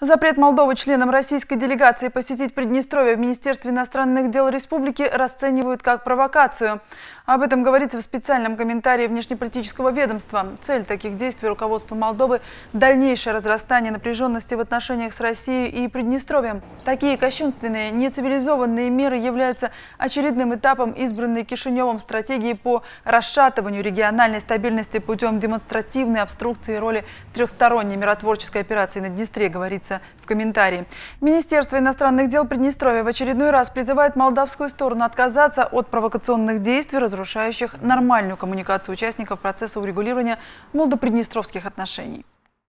Запрет Молдовы членам российской делегации посетить Приднестровье в Министерстве иностранных дел республики расценивают как провокацию. Об этом говорится в специальном комментарии внешнеполитического ведомства. Цель таких действий руководства Молдовы – дальнейшее разрастание напряженности в отношениях с Россией и Приднестровьем. Такие кощунственные, нецивилизованные меры являются очередным этапом избранной Кишиневым стратегии по расшатыванию региональной стабильности путем демонстративной обструкции роли трехсторонней миротворческой операции на Днестре, говорит говорится в комментарии. Министерство иностранных дел Приднестровья в очередной раз призывает молдавскую сторону отказаться от провокационных действий, разрушающих нормальную коммуникацию участников процесса урегулирования молдо-приднестровских отношений.